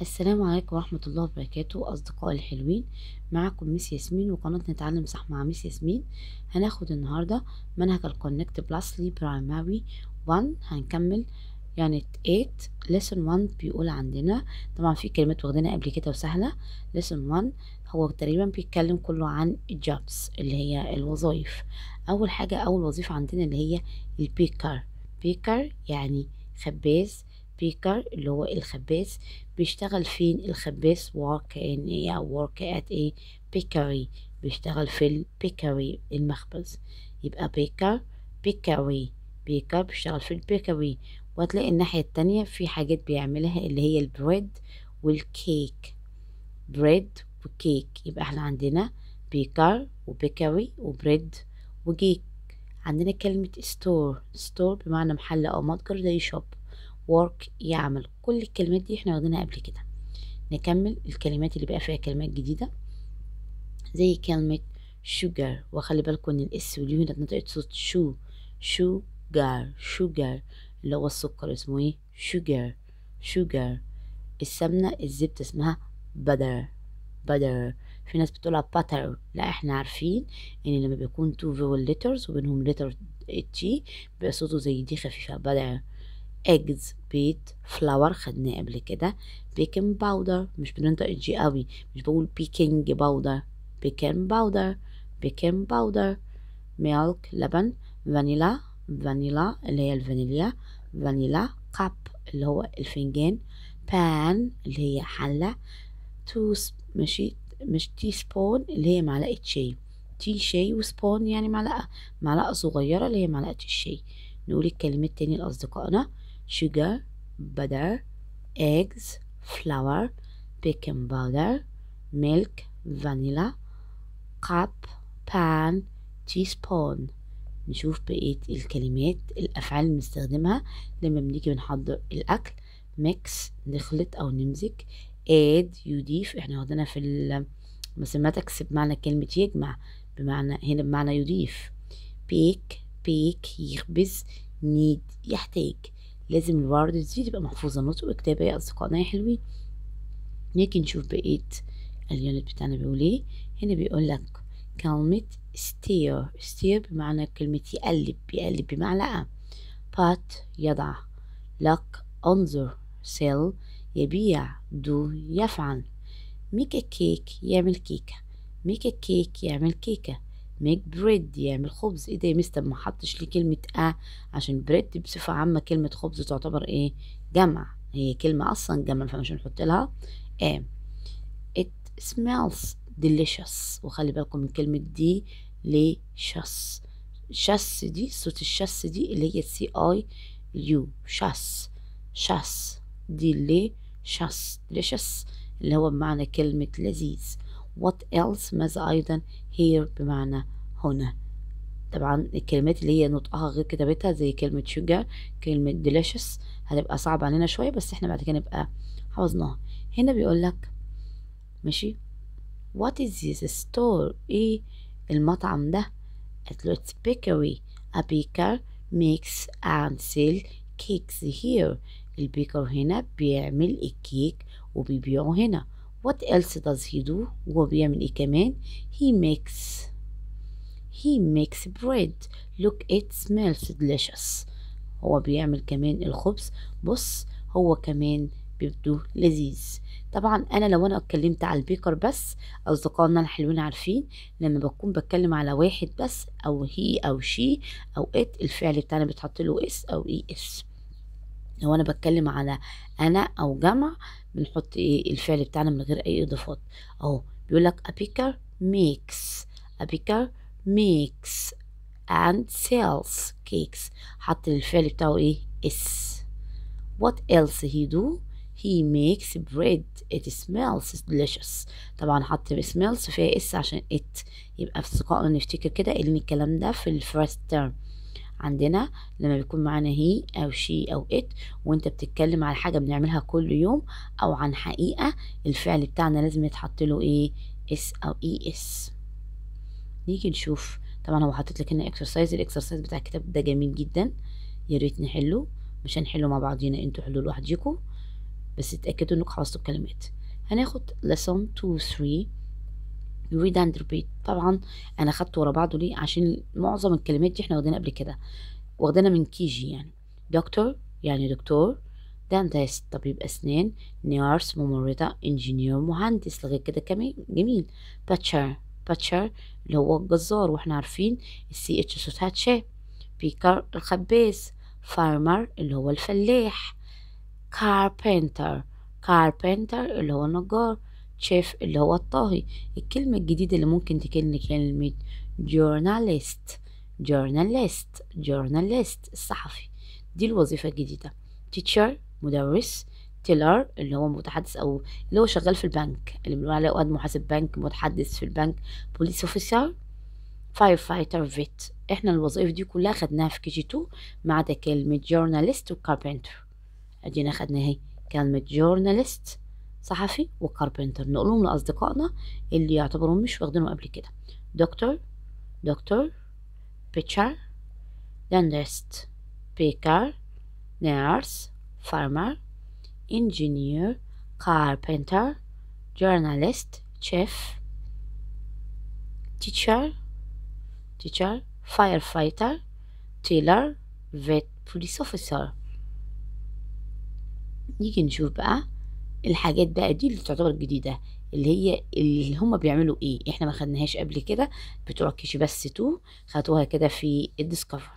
السلام عليكم ورحمة الله وبركاته أصدقائي الحلوين معاكم ميس ياسمين وقناة نتعلم صح مع ميس ياسمين هناخد النهاردة منهج الكونكت بلس لي برايمري 1 هنكمل يعني 8 لسن 1 بيقول عندنا طبعا في كلمات واخدينها قبل كده وسهلة لسن 1 هو تقريبا بيتكلم كله عن الجابس اللي هي الوظائف أول حاجة أول وظيفة عندنا اللي هي البيكر بيكر يعني خباز بيكر اللي هو الخباز بيشتغل فين الخباز work in a work at a bakery بيشتغل في البيكري المخبز يبقى بيكر بيكري بيكر بيشتغل في البيكري وهتلاقي الناحية التانية في حاجات بيعملها اللي هي البريد والكيك بريد وكيك يبقى احنا عندنا بيكر وبيكري وبريد وكيك عندنا كلمة ستور ستور بمعنى محل أو متجر زي شوب work يعمل كل الكلمات دي احنا واخدينها قبل كده نكمل الكلمات اللي بقى فيها كلمات جديدة زي كلمة sugar وخلي بالكم ان الاس واليو هنا بنطقة صوت شو sugar sugar اللي هو السكر اسمه ايه sugar sugar السمنة الزبدة اسمها butter butter في ناس بتقولها butter لا احنا عارفين ان لما بيكون two vowel letters وبينهم letter تي بيبقى صوته زي دي خفيفة butter eggs بيت flour خدناه قبل كده بيكنج باودر مش بننطق الجي قوي مش بقول بيكنج باودر بيكنج باودر بيكنج باودر milk لبن فانيلا فانيلا اللي هي الفانيليا فانيلا cup اللي هو الفنجان pan اللي هي حلة tooth مش مش teaspoon اللي هي معلقة شاي تي شاي وسبون يعني معلقة معلقة صغيرة اللي هي معلقة الشاي نقول الكلمات تاني لأصدقائنا sugar, butter, eggs, flour, baking powder, milk, vanilla, cup, pan, teaspoon نشوف بقية الكلمات الأفعال اللي بنستخدمها لما بنيجي بنحضر الأكل mix نخلط أو نمزج add يضيف احنا واخدينها في الماثيماتكس بمعنى كلمة يجمع بمعنى هنا بمعنى يضيف بيك بيك يخبز نيد يحتاج لازم الورد دي تبقى محفوظة نطق وكتابة يا أصدقائنا يا حلوين نيجي نشوف بقية اليونت بتاعنا بيقول ايه هنا بيقول لك كلمة ستير ستير بمعنى كلمة يقلب يقلب بمعلقة بات يضع لك انظر سيل يبيع دو يفعل ميك كيك يعمل كيكة ميك كيك يعمل كيكة ميك بريد يعمل خبز ايه ده يا مستر ما حطش ليه كلمه اه عشان بريد بصفه عامه كلمه خبز تعتبر ايه جمع هي كلمه اصلا جمع فمش هنحط لها اه it smells delicious وخلي بالكم من كلمه دي ليشس شس دي صوت الشس دي اللي هي سي اي يو شس شس دي لي شس delicious اللي هو بمعنى كلمة لذيذ what else ماذا أيضا here بمعنى هنا طبعا الكلمات اللي هي نطقها غير كتابتها زي كلمة sugar كلمة delicious هتبقى صعبة علينا شوية بس احنا بعد كده نبقى حفظناها هنا بيقول لك ماشي what is this store ايه المطعم ده قالت له it's bakery a baker makes and sell cakes here البيكر هنا بيعمل الكيك وبيبيعه هنا what else does he do هو بيعمل ايه كمان he makes he makes bread look it smells delicious هو بيعمل كمان الخبز بص هو كمان بيبدو لذيذ طبعا انا لو انا اتكلمت على البيكر بس اصدقائنا الحلوين عارفين لما بكون بتكلم على واحد بس او هي او شي او ات الفعل بتاعنا بتحط له اس او اي e اس لو انا بتكلم على انا او جمع بنحط ايه الفعل بتاعنا من غير اي اضافات اهو بيقول لك a picker makes a picker makes and sells cakes حط الفعل بتاعه ايه اس what else he do he makes bread it smells delicious طبعا حط smells فيها اس عشان it يبقى في نفتكر كده ان الكلام ده في الفيرست تيرم عندنا لما بيكون معانا هي أو شي أو إت وأنت بتتكلم على حاجة بنعملها كل يوم أو عن حقيقة الفعل بتاعنا لازم يتحط له إيه إس أو إي e إس نيجي نشوف طبعا هو حاطط لك هنا اكسرسايز الاكسرسايز بتاع الكتاب ده جميل جدا يا ريت نحله مش هنحله مع بعضينا انتوا حلوه لوحدكم بس اتاكدوا انكم حفظتوا الكلمات هناخد lesson 2 3 يريد أن طبعا أنا خدته ورا بعضه ليه عشان معظم الكلمات دي احنا واخدينها قبل كده واخدينها من كيجي يعني دكتور يعني دكتور دانتست طبيب أسنان نيرس ممرضة انجينير مهندس لغاية كده كمان جميل باتشر باتشر اللي هو الجزار واحنا عارفين السي اتش صوتها تشا بيكر الخباز فارمر اللي هو الفلاح كاربنتر كاربنتر اللي هو النجار شيف اللي هو الطاهي الكلمة الجديدة اللي ممكن تكلم كلمة جورناليست جورناليست جورناليست الصحفي دي الوظيفة الجديدة تيتشر مدرس تيلر اللي هو متحدث او اللي هو شغال في البنك اللي بنقول عليه اوقات محاسب بنك متحدث في البنك بوليس اوفيسر فاير فايتر فيت احنا الوظائف دي كلها خدناها في كي جي 2 ما عدا كلمه جورناليست وكاربنتر ادينا خدناها اهي كلمه جورناليست صحفي وكاربنتر نقولهم لأصدقائنا اللي يعتبرون مش واخدينهم قبل كده دكتور دكتور بيتشر داندست بيكر نيرس فارمر انجينير كاربنتر جورناليست شيف تيتشر تيتشر فاير فايتر تيلر فيت بوليس اوفيسر نيجي نشوف بقى الحاجات بقى دي اللي تعتبر جديده اللي هي اللي هما بيعملوا ايه احنا ما خدناهاش قبل كده بتوع كيشي بس تو خدوها كده في الديسكفر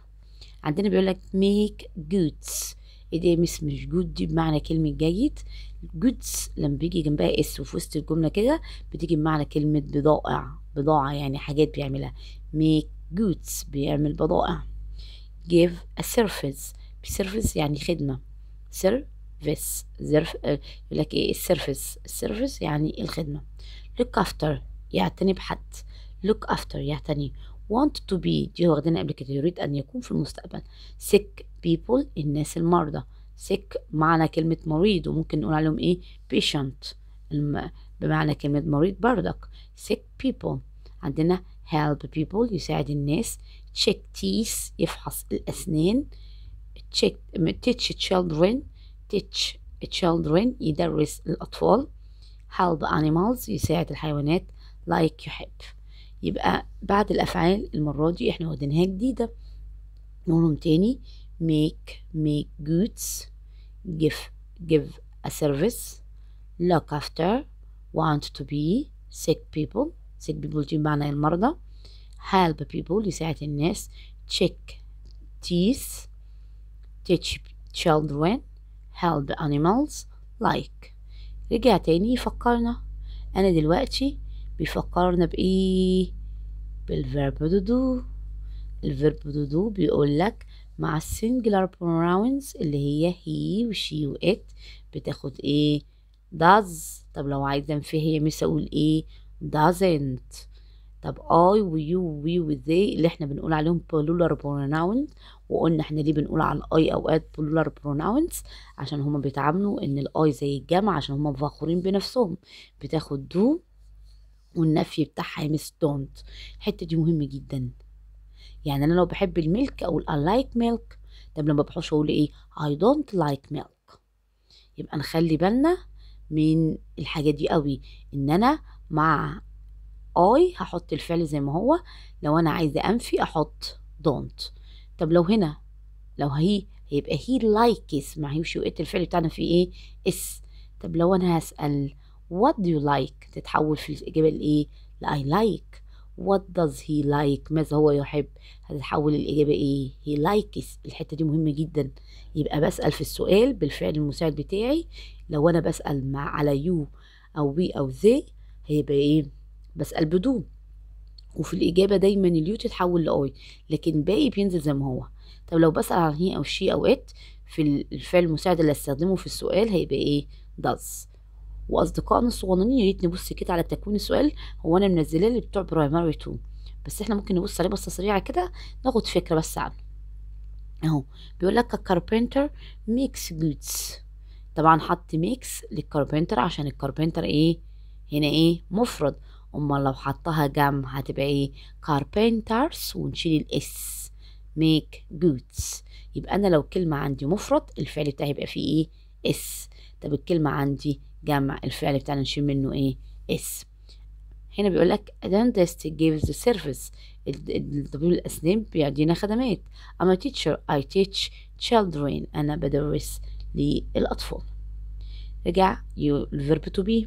عندنا بيقول لك ميك جودز ايه ده اسم مش جود دي بمعنى كلمه جيد جودز لما بيجي جنبها اس وفي وسط الجمله كده بتيجي بمعنى كلمه بضائع بضاعه يعني حاجات بيعملها ميك جودز بيعمل بضائع give a service service يعني خدمه سيرف فيس زرف آه، لك ايه السيرفيس السيرفيس يعني الخدمه لوك افتر يعتني بحد لوك افتر يعتني want to be دي واخدينها قبل كده يريد ان يكون في المستقبل sick people الناس المرضى sick معنى كلمة مريض وممكن نقول عليهم ايه patient بمعنى كلمة مريض بردك sick people عندنا help people يساعد الناس check teeth يفحص الأسنان check teach children teach children يدرس الأطفال help animals يساعد الحيوانات like يحب يبقى بعد الأفعال المرة دي احنا واخدينها جديدة نقولهم تاني make make goods give give a service look after want to be sick people sick people دي بمعنى المرضى help people يساعد الناس check teeth teach children held the animals like رجع تاني يفكرنا أنا دلوقتي بيفكرنا بإيه بالverb to do الverb to do بيقولك مع singular pronouns اللي هي he و she و it بتاخد إيه does طب لو عايزة في هي مش أقول إيه doesn't طب اي ويو وي وذي اللي احنا بنقول عليهم بولولار بروناونز وقلنا احنا ليه بنقول على الاي اوقات بولولار بروناونز عشان هما بيتعاملوا ان الاي زي الجمع عشان هما مفخورين بنفسهم بتاخد دو والنفي بتاعها يمس دونت الحته دي مهمه جدا يعني انا لو بحب الملك اقول I like milk طب لما بحوش اقول ايه I don't like milk يبقى نخلي بالنا من الحاجه دي قوي ان انا مع اي هحط الفعل زي ما هو لو انا عايزه انفي احط don't طب لو هنا لو هي هيبقى he likes ما هيوش وقت الفعل بتاعنا فيه ايه اس طب لو انا هسال what do you like تتحول في الاجابه لايه لاي like what does he like ماذا هو يحب هتتحول الاجابه ايه he likes الحته دي مهمه جدا يبقى بسال في السؤال بالفعل المساعد بتاعي لو انا بسال مع على you او we او they هيبقى ايه بسأل بدو وفي الإجابة دايما اليو تتحول لأي لكن باقي بينزل زي ما هو طب لو بسأل عن هي أو شي أو إت في الفعل المساعد اللي هستخدمه في السؤال هيبقى إيه does وأصدقائنا الصغننين يا ريت نبص كده على تكوين السؤال هو أنا منزلاه اللي بتوع برايمري 2 بس إحنا ممكن نبص عليه بصة سريعة كده ناخد فكرة بس عنه أهو بيقول لك الكاربنتر ميكس جودز طبعا حط ميكس للكاربنتر عشان الكاربنتر إيه هنا إيه مفرد امال لو حطها جم هتبقى ايه carpenters ونشيل الاس make goods يبقى انا لو كلمه عندي مفرد الفعل بتاعي يبقى فيه ايه اس طب الكلمه عندي جمع الفعل بتاعنا نشيل منه ايه اس هنا بيقول لك dentist gives the service الطبيب الأسنان بيدينا خدمات I'm a teacher I teach children أنا بدرس للأطفال رجع verb to be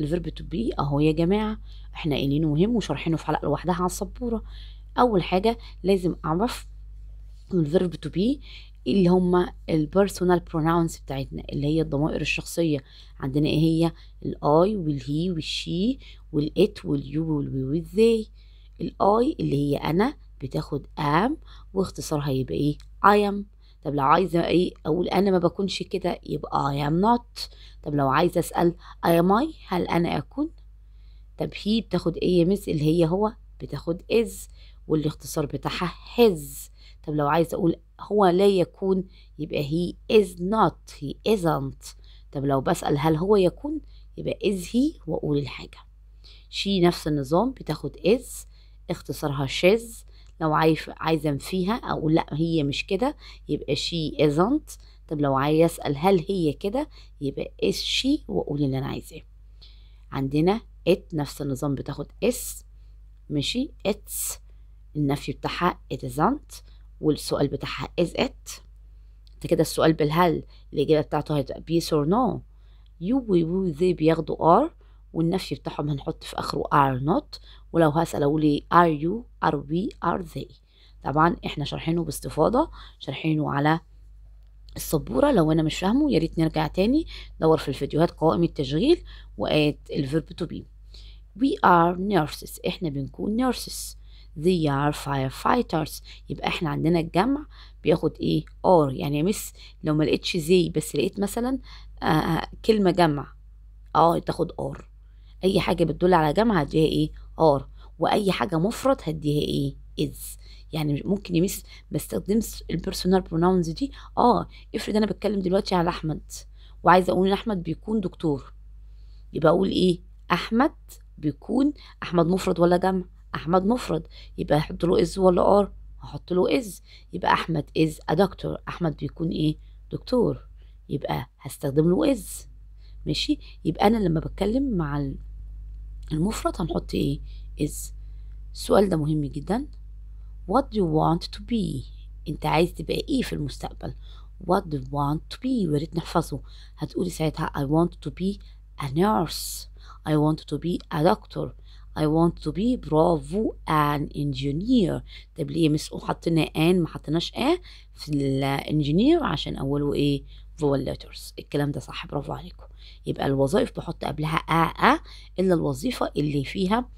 الفيرب تو بي اهو يا جماعه احنا قايلينه مهم وشارحينه في حلقه لوحدها على السبوره اول حاجه لازم اعرف الفيرب تو بي اللي هما البيرسونال بروناونز بتاعتنا اللي هي الضمائر الشخصيه عندنا ايه هي الاي والهي والشي والات واليو والوي والذي الاي اللي هي انا بتاخد ام واختصارها يبقى ايه I am طب لو عايزه ايه اقول انا ما بكونش كده يبقى I am not طب لو عايزه اسال I am I هل انا اكون طب هي بتاخد ايه يا مس اللي هي هو بتاخد is والاختصار بتاعها his طب لو عايزه اقول هو لا يكون يبقى he is not he isn't طب لو بسال هل هو يكون يبقى is he واقول الحاجه شي نفس النظام بتاخد is اختصارها شيز لو عايز عايزه فيها اقول لا هي مش كده يبقى شي isn't طب لو عايز اسال هل هي كده يبقى is she واقول اللي انا عايزاه عندنا it نفس النظام بتاخد is ماشي it's النفي بتاعها it isn't والسؤال بتاعها is it انت كده السؤال بالهل الاجابه بتاعته هتبقى yes or no you و they بياخدوا are والنفي بتاعهم هنحط في اخره are not ولو هسألوا لي are you are we are they طبعا احنا شارحينه باستفاضة شارحينه على السبورة لو انا مش فاهمه يا ريت نرجع تاني دور في الفيديوهات قوائم التشغيل وقات الفيرب تو بي we are nurses احنا بنكون nurses they are firefighters يبقى احنا عندنا الجمع بياخد ايه or يعني يا مس لو ما لقيتش زي بس لقيت مثلا آه،, آه كلمة جمع اه تاخد or اي حاجه بتدل على جمع هديها ايه ار واي حاجه مفرد هديها ايه از يعني ممكن يمس ما استخدمش البيرسونال بروناونز دي اه افرض انا بتكلم دلوقتي على احمد وعايزه اقول ان احمد بيكون دكتور يبقى اقول ايه احمد بيكون احمد مفرد ولا جمع احمد مفرد يبقى احط له از ولا ار احط له از يبقى احمد از ا دكتور احمد بيكون ايه دكتور يبقى هستخدم له از ماشي يبقى انا لما بتكلم مع المفرد هنحط ايه is السؤال ده مهم جدا what do you want to be انت عايز تبقى ايه في المستقبل what do you want to be ويا ريت نحفظه هتقولي ساعتها I want to be a nurse I want to be a doctor I want to be bravo an engineer طب ليه مس حطينا ان ما حطيناش اه في الانجينير عشان اوله ايه هو letters الكلام ده صح برافو عليكم يبقى الوظائف بحط قبلها آ آ إلا الوظيفة اللي فيها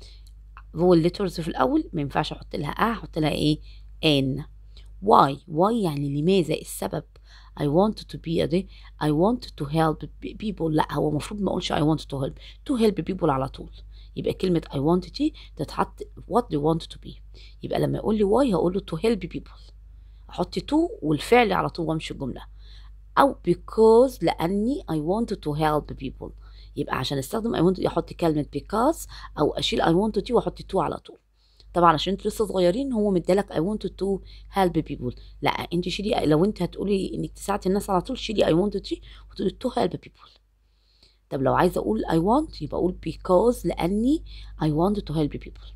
هو letters في الأول ما ينفعش أحط لها آ أحط لها إيه إن واي واي يعني لماذا السبب I want to be a day I want to help people لا هو المفروض ما اقولش I want to help to help people على طول يبقى كلمة I want to تتحط what do you want to be يبقى لما يقول لي why هقول له to help people احط to والفعل على طول وامشي الجملة او because لاني I want to help people يبقى عشان استخدم I to احط كلمه because او اشيل I want to واحط to على طول طبعا عشان انتوا لسه صغيرين هو مدالك I want to help people لا انت شيلي لو انت هتقولي انك تساعدي الناس على طول شيلي I want to وتقولي to help people طب لو عايزه اقول I want يبقى اقول because لاني I want to help people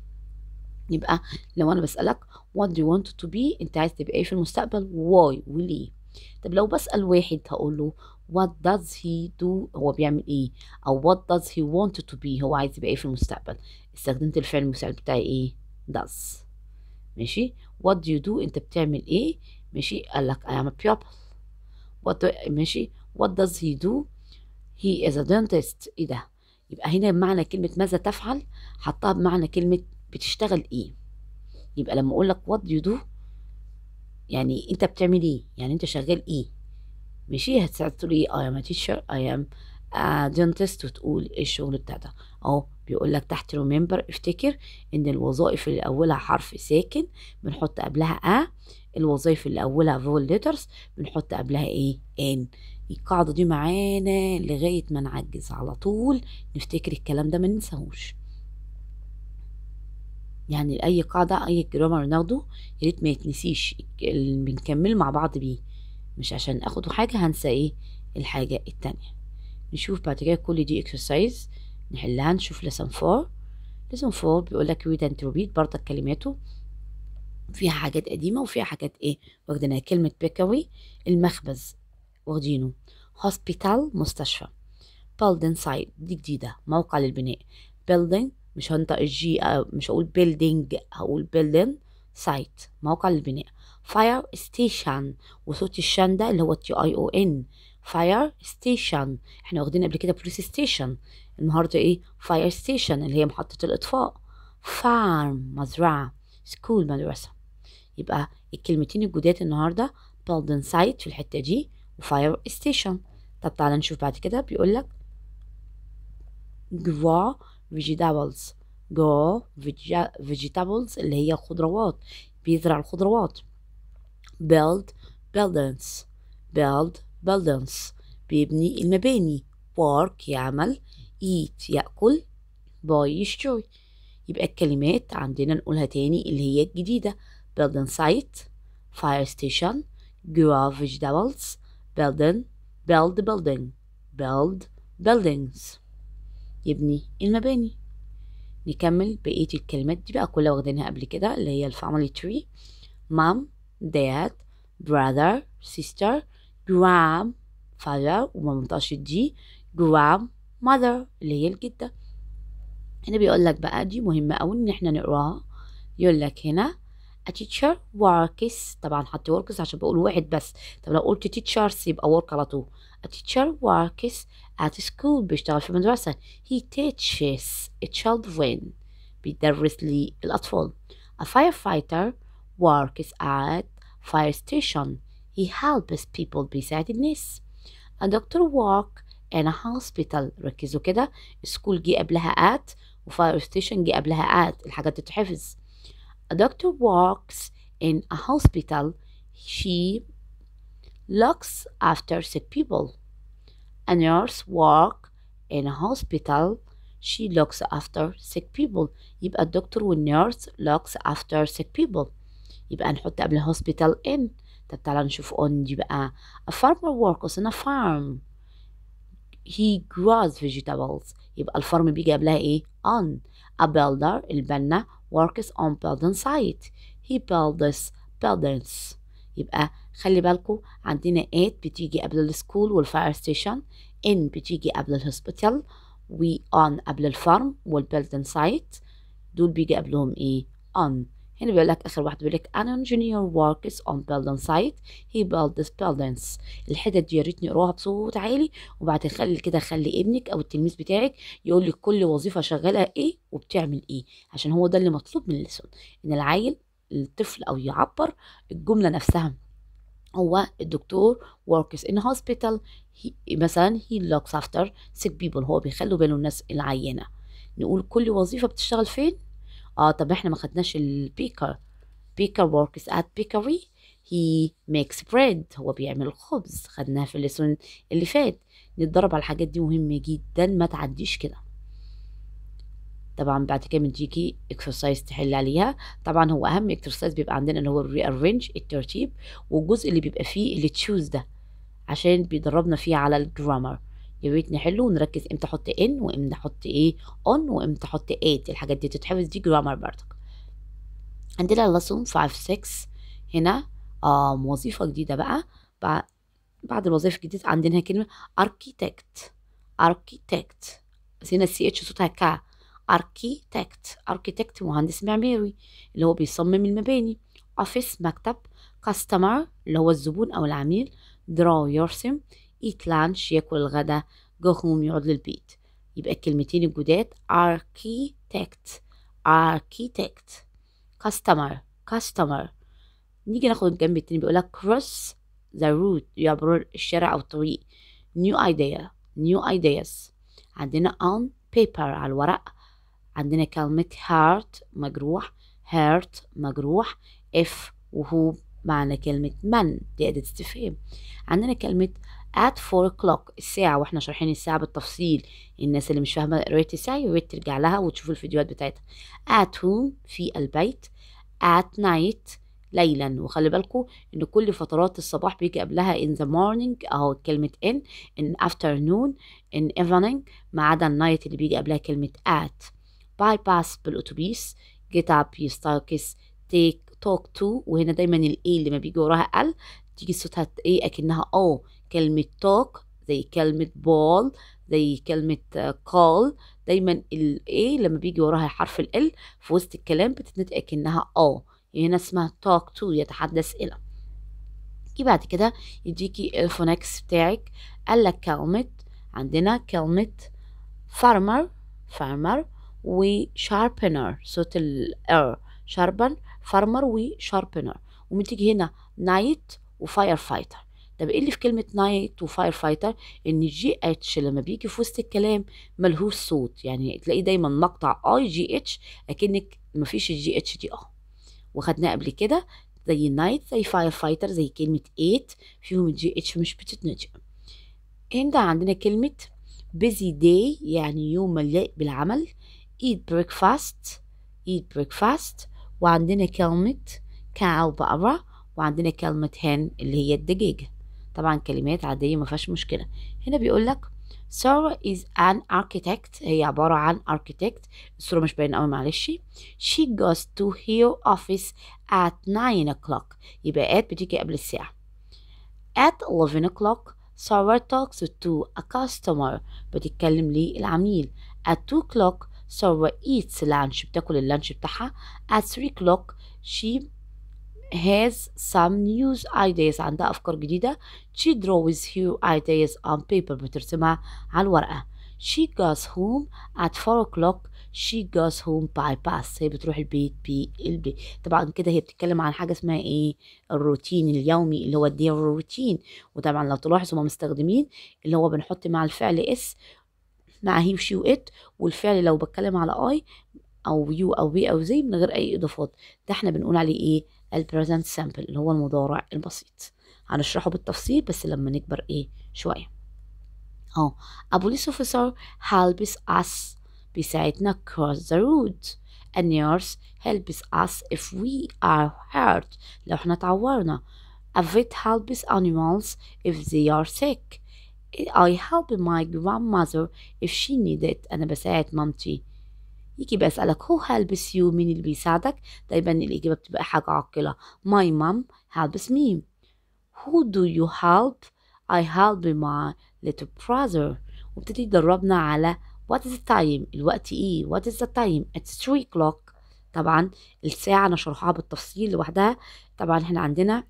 يبقى لو انا بسالك what do you want to be انت عايز تبقى ايه في المستقبل why وليه طب لو بسأل واحد هقول له what does he do هو بيعمل ايه او what does he want to be هو عايز يبقى ايه في المستقبل استخدمت الفعل المساعد بتاعي ايه does ماشي what do you do انت بتعمل ايه ماشي قال لك I am a pupil what do, ماشي what does he do he is a dentist ايه ده يبقى هنا بمعنى كلمة ماذا تفعل حطها بمعنى كلمة بتشتغل ايه يبقى لما اقول لك what do you do يعني انت بتعمل ايه يعني انت شغال ايه ماشي هتساعد ايه، am اي ام تيشر اي ام دنتست وتقول ايه الشغل بتاعتها اهو بيقول لك تحت ريمبر افتكر ان الوظائف اللي اولها حرف ساكن بنحط قبلها ا الوظائف اللي اولها فول ليترز بنحط قبلها ايه ان القاعده دي معانا لغايه ما نعجز على طول نفتكر الكلام ده ما ننساهوش يعني اي قاعده اي جرامر ناخده يا ريت ما يتنسيش اللي بنكمل مع بعض بيه مش عشان اخده حاجه هنسى ايه الحاجه التانية نشوف بعد كده كل دي اكسرسايز نحلها نشوف لسن فور لسن فور بيقولك read ريد repeat برضك كلماته فيها حاجات قديمه وفيها حاجات ايه واخدينها كلمه بيكاوي المخبز واخدينه هوسبيتال مستشفى بلدن سايد دي جديده موقع للبناء بيلدينج مش هنطق الجي مش هقول بيلدينج هقول بيلدين سايت موقع للبناء فاير ستيشن وصوت الشان ده اللي هو تي اي او ان فاير ستيشن احنا واخدين قبل كده بوليس ستيشن النهارده ايه فاير ستيشن اللي هي محطه الاطفاء فارم مزرعه سكول مدرسه يبقى الكلمتين الجداد النهارده بيلدين سايت في الحته دي وفاير ستيشن طب تعالى نشوف بعد كده بيقول لك جرا vegetables grow vegetables اللي هي خضروات بيزرع الخضروات build buildings build buildings بيبني المباني work يعمل eat يأكل buy يشتري يبقى الكلمات عندنا نقولها تاني اللي هي الجديدة building site fire station grow vegetables building build building build buildings يبني المباني نكمل بقية الكلمات دي بقى كلها واخدينها قبل كده اللي هي الفاميلي تري مام داد براذر سيستر جرام father وما بنطقش الدي grand mother اللي هي الجدة هنا بيقول لك بقى دي مهمة أوي إن احنا نقراها يقول لك هنا a teacher works طبعا حطي works عشان بقول واحد بس طب لو قلت teachers يبقى work على طول a teacher works at school بيشتغل في مدرسة. he teaches a children بيدرس الأطفال. a firefighter works at fire station he helps people بيساعد الناس a doctor works in a hospital ركزوا كده school جي قبلها at وفاير ستيشن جي قبلها at الحاجات تتحفظ a doctor works in a hospital. She looks after sick people. A nurse works in a hospital. She looks after sick people. يبقى الدكتور والنيرس looks after sick people. يبقى نحط قبل hospital in. طب تعالى نشوف on دي بقى. A farmer works in a farm. He grows vegetables. يبقى الفارم بيجي قبلها ايه؟ on. A builder البنا works on building site he builds buildings يبقى خلي بالكو عندنا at بتيجي قبل السكول والفاير ستيشن in بتيجي قبل الهوسبيتال و on قبل الفارم والبيلدن سايت دول بيجي قبلهم ايه on هنا يعني بيقول لك اخر واحد بيقول لك an engineer works on building site he builds buildings الحتت دي يا ريتني اقراها بصوت عالي وبعد خلي كده خلي ابنك او التلميذ بتاعك يقول لك كل وظيفه شغاله ايه وبتعمل ايه عشان هو ده اللي مطلوب من الليسون ان العيل الطفل او يعبر الجمله نفسها هو الدكتور works in hospital he, مثلا he looks after sick people هو بيخلوا باله الناس العيانه نقول كل وظيفه بتشتغل فين اه طب احنا ما خدناش البيكر بيكر وركس ات بيكري هي ميكس bread هو بيعمل خبز خدناها في الليسون اللي فات نتدرب على الحاجات دي مهمة جدا ما تعديش كده طبعا بعد كده بتجيكي اكسرسايز تحل عليها طبعا هو اهم اكسرسايز بيبقى عندنا اللي هو الريارينج الترتيب والجزء اللي بيبقى فيه اللي تشوز ده عشان بيدربنا فيه على الجرامر يا ريت نحله ونركز امتى احط ان وامتى احط ايه اون وامتى احط ات الحاجات دي تتحفظ دي جرامر برضك عندنا لسون 5 6 هنا آه وظيفه جديده بقى بعد الوظيفه الجديده عندنا كلمه اركيتكت اركيتكت بس هنا السي اتش صوتها كا اركيتكت اركيتكت مهندس معماري اللي هو بيصمم المباني اوفيس مكتب كاستمر اللي هو الزبون او العميل draw يرسم eat lunch ياكل الغدا go home يقعد للبيت يبقى الكلمتين الجداد architect architect customer customer نيجي ناخد الجنب التاني بيقول لك cross the road يعبر الشارع أو الطريق new idea new ideas عندنا on paper على الورق عندنا كلمة heart مجروح heart مجروح if وهو معنى كلمة من دي أداة استفهام عندنا كلمة at 4 o'clock الساعة واحنا شارحين الساعة بالتفصيل الناس اللي مش فاهمة قراية الساعة يريد ترجع لها وتشوف الفيديوهات بتاعتها at home في البيت at night ليلا وخلي بالكم ان كل فترات الصباح بيجي قبلها in the morning اهو كلمة in in afternoon in evening ما عدا النايت اللي بيجي قبلها كلمة at باي باس بالاتوبيس get up يستيقظ take talk to وهنا دايما الاي اللي ما بيجي وراها ال تيجي صوتها ايه اكنها او كلمة talk زي كلمة ball زي كلمة call دايما ال A لما بيجي وراها حرف ال L في وسط الكلام بتتنطق كأنها اه يعني هنا اسمها talk to يتحدث إلى يجي بعد كده يديكي الفونكس بتاعك قال لك كلمة عندنا كلمة farmer farmer و sharpener صوت ال R sharpener farmer و sharpener ومتيجي هنا night و firefighter طب ايه اللي في كلمه نايت وفاير فايتر ان الجي اتش لما بيجي في وسط الكلام ملهوش صوت يعني تلاقيه دايما مقطع اي جي اتش اكنك مفيش الجي اتش دي اه وخدناه قبل كده زي نايت زي فاير فايتر زي كلمه ايت فيهم الجي اتش مش بتتنطق هنا عندنا كلمه busy day يعني يوم مليء بالعمل eat breakfast eat breakfast وعندنا كلمة cow بقرة وعندنا كلمة hen اللي هي الدجاجة طبعا كلمات عادية ما فيهاش مشكلة هنا بيقول لك Sarah is an architect هي عبارة عن architect الصورة مش باينة قوي معلش she goes to her office at 9 o'clock يبقى at بتيجي قبل الساعة at 11 o'clock Sarah talks to a customer بتتكلم للعميل at 2 o'clock Sarah eats lunch بتاكل اللانش بتاعها at 3 o'clock she has some news ideas عندها أفكار جديدة she draws few ideas on paper بترسمها على الورقة she goes home at 4 o'clock she goes home by bus هي بتروح البيت بالبيت طبعا كده هي بتتكلم عن حاجه اسمها ايه الروتين اليومي اللي هو الدير روتين وطبعا لو تلاحظوا هم مستخدمين اللي هو بنحط مع الفعل اس مع هي وشي وات والفعل لو بتكلم على اي او يو او بي او زي من غير اي اضافات ده احنا بنقول عليه ايه البريزنت سامبل اللي هو المضارع البسيط هنشرحه بالتفصيل بس لما نكبر ايه شويه اه a police officer helps us بيساعدنا cross the road a nurse helps us if we are hurt لو احنا اتعورنا a vet helps animals if they are sick I help my grandmother if she needs it أنا بساعد مامتي يجي بيسألك هو هلبس يو مين اللي بيساعدك دايما الإجابة بتبقى حاجة عاقلة my mom helps me who do you help I help my little brother وابتدي دربنا على what is the time الوقت ايه what is the time it's 3 o'clock طبعا الساعة أنا شرحها بالتفصيل لوحدها طبعا احنا عندنا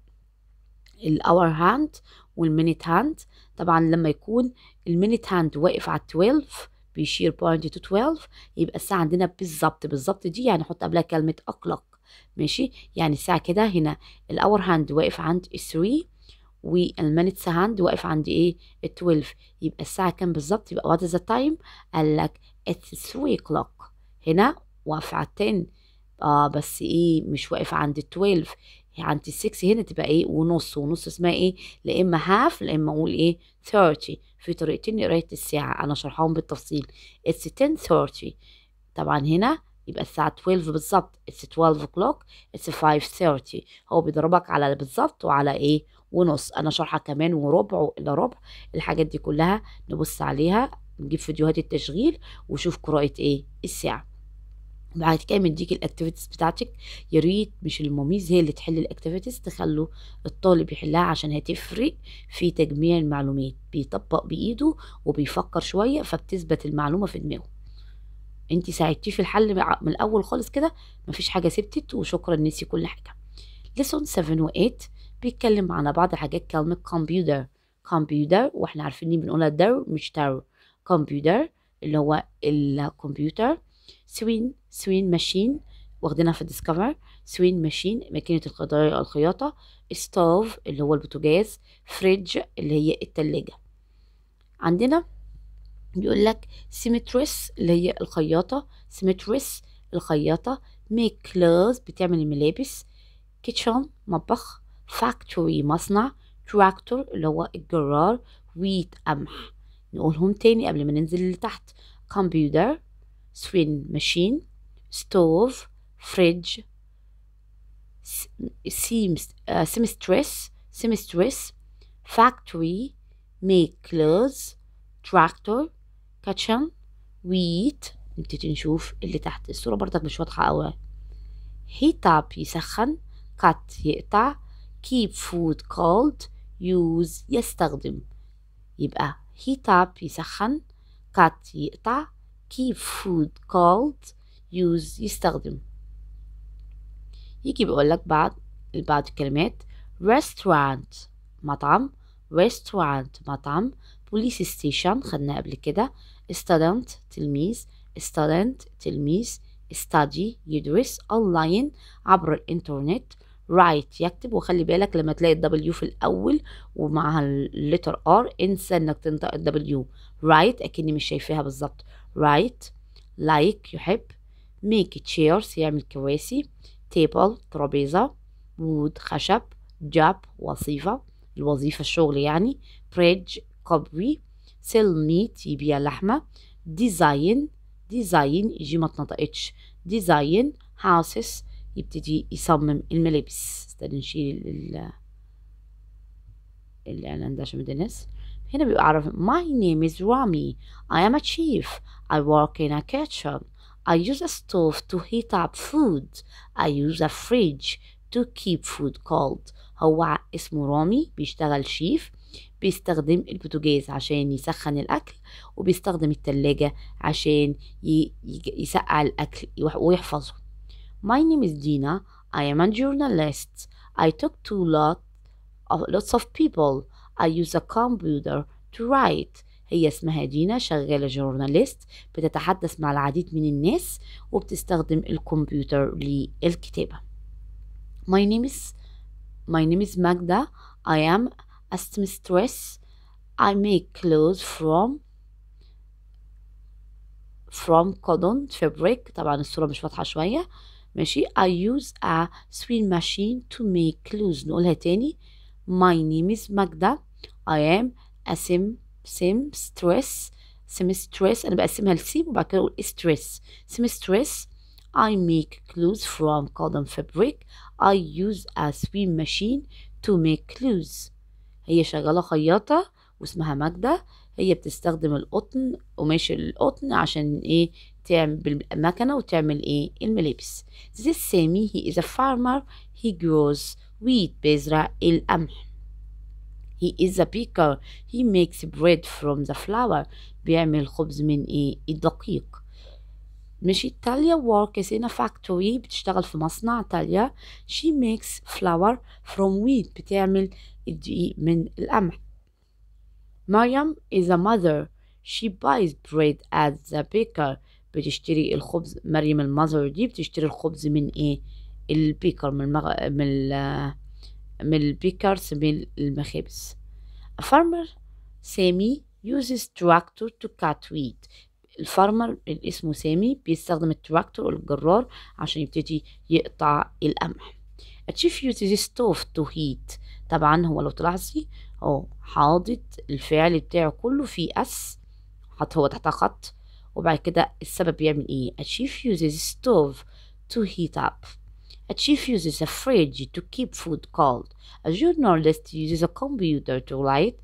الأور هاند والمينيت هاند طبعا لما يكون المينيت هاند واقف على 12 بيشير بوينت تو 12 يبقى الساعة عندنا بالظبط بالظبط دي يعني حط قبلها كلمة أقلق ماشي يعني الساعة كده هنا الأور هاند واقف عند 3 والمنتس هاند واقف عند ايه 12 يبقى الساعة كام بالظبط يبقى وات ذا تايم قال لك ات 3 كلوك هنا واقف على 10 اه بس ايه مش واقف عند 12 يعني عند السكس هنا تبقى ايه ونص ونص اسمها ايه لا اما هاف لا اما اقول ايه 30 في طريقتين لقرايه الساعه انا شرحهم بالتفصيل اتس 10 30 طبعا هنا يبقى الساعة 12 بالظبط اتس 12 كلوك اتس 30 هو بيضربك على بالظبط وعلى ايه ونص انا شارحة كمان وربع الى ربع الحاجات دي كلها نبص عليها نجيب فيديوهات التشغيل وشوف قراءة ايه الساعة بعد كده مديك الاكتيفيتيز بتاعتك يا ريت مش المميز هي اللي تحل الاكتيفيتيز تخلوا الطالب يحلها عشان هتفرق في تجميع المعلومات بيطبق بايده وبيفكر شويه فبتثبت المعلومه في دماغه انت ساعدتيه في الحل من الاول خالص كده مفيش حاجه ثبتت وشكرا نسي كل حاجه ليسون 7 و8 بيتكلم على بعض حاجات كلمه كمبيوتر كمبيوتر واحنا عارفين بنقولها در مش تر كمبيوتر اللي هو الكمبيوتر سوين سوين ماشين واخدينها في الديسكفر سوين ماشين ماكينة القضايا الخياطة ستوف اللي هو البوتاجاز فريدج اللي هي التلاجة عندنا بيقول لك سيمتريس اللي هي الخياطة سيمتريس الخياطة ميك كلوز بتعمل الملابس كيتشن مطبخ فاكتوري مصنع تراكتور اللي هو الجرار ويت قمح نقولهم تاني قبل ما ننزل لتحت كمبيوتر sewing machine stove fridge seams uh, seamstress seamstress factory make clothes tractor kitchen wheat نبتدي نشوف اللي تحت الصورة برضك مش واضحة أوي heat up يسخن cut يقطع keep food cold use يستخدم يبقى heat up يسخن cut يقطع كيف فود كولد يوز يستخدم يجي بيقول لك بعد بعض الكلمات restaurant مطعم restaurant مطعم police station خدناه قبل كده student تلميذ student تلميذ study يدرس online عبر الانترنت write يكتب وخلي بالك لما تلاقي الدبليو في الاول ومعها letter ار انسى انك تنطق الدبليو write اكني مش شايفاها بالظبط write like يحب make chairs يعمل كراسي table ترابيزة wood خشب job وظيفة الوظيفة الشغل يعني bridge كوبري sell meat يبيع لحمة design design يجي ما اتنطقتش design houses يبتدي يصمم الملابس استنى نشيل ال الاعلان ده عشان ما هنا بيبقى عارف My name is Rami I am a chief. I work in a kitchen I use a stove to heat up food I use a fridge to keep food cold هو اسمه رامي بيشتغل شيف بيستخدم البوتاجاز عشان يسخن الأكل وبيستخدم التلاجة عشان يسقع الأكل ويحفظه My name is Dina I am a journalist I talk to lot of, lots of people I use a computer to write هي اسمها دينا شغالة جورناليست بتتحدث مع العديد من الناس وبتستخدم الكمبيوتر للكتابة My name is My name is Magda I am a seamstress I make clothes from from cotton fabric طبعا الصورة مش واضحة شوية ماشي I use a sewing machine to make clothes نقولها تاني My name is Magda I am a sim Sim stress. seamstress seamstress أنا بقسمها لسي وبعد كده أقول stress Sim stress. I make clothes from cotton fabric I use a sewing machine to make clothes هي شغالة خياطة واسمها ماجدة هي بتستخدم القطن قماش القطن عشان ايه تعمل بالمكنة وتعمل ايه الملابس this Sammy he is a farmer he grows wheat بيزرع القمح he is a baker he makes bread from the flour بيعمل خبز من ايه الدقيق مشي تاليا works in a factory بتشتغل في مصنع تاليا she makes flour from wheat بتعمل الدقيق من القمح مريم is a mother she buys bread at the baker بتشتري الخبز مريم المذر دي بتشتري الخبز من ايه البيكر من المغ... من ال... من البيكرز من المخابز A farmer سامي uses tractor to cut wheat الفارمر اللي اسمه سامي بيستخدم التراكتور والجرار عشان يبتدي يقطع القمح الشيف uses stove to heat طبعا هو لو تلاحظي اهو حاطط الفعل بتاعه كله في اس حط هو تحت خط وبعد كده السبب بيعمل ايه الشيف uses stove to heat up A chief uses a fridge to keep food cold. A journalist uses a computer to write.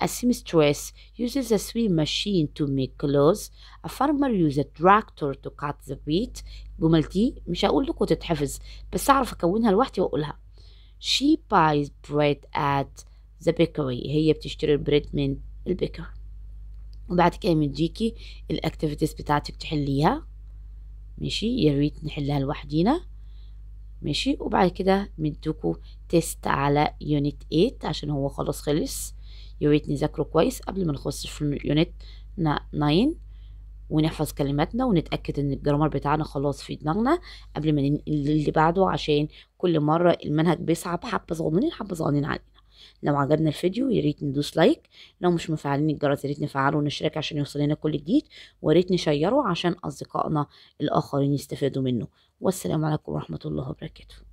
A seamstress uses a sewing machine to make clothes. A farmer uses a tractor to cut the wheat. الجمل مش هقول لكم تتحفظ بس أعرف أكونها لوحدي وأقولها. She buys bread at the bakery. هي بتشتري البريد من البيكر. وبعد كده بنجيكي الأكتيفيتيز بتاعتك تحليها. ماشي يا ريت نحلها لوحدينا. ماشي وبعد كده مدوكوا تيست على يونت 8 عشان هو خلاص خلص يا ريت نذاكره كويس قبل ما نخش في يونت 9 ونحفظ كلماتنا ونتأكد إن الجرامر بتاعنا خلاص في دماغنا قبل ما ننقل اللي بعده عشان كل مرة المنهج بيصعب حبة صغننين حبة صغننين عليه لو عجبنا الفيديو يا ريت ندوس لايك لو مش مفعلين الجرس يا ريت نفعله ونشترك عشان يوصل لنا كل جديد ويا ريت نشيره عشان اصدقائنا الاخرين يستفادوا منه والسلام عليكم ورحمه الله وبركاته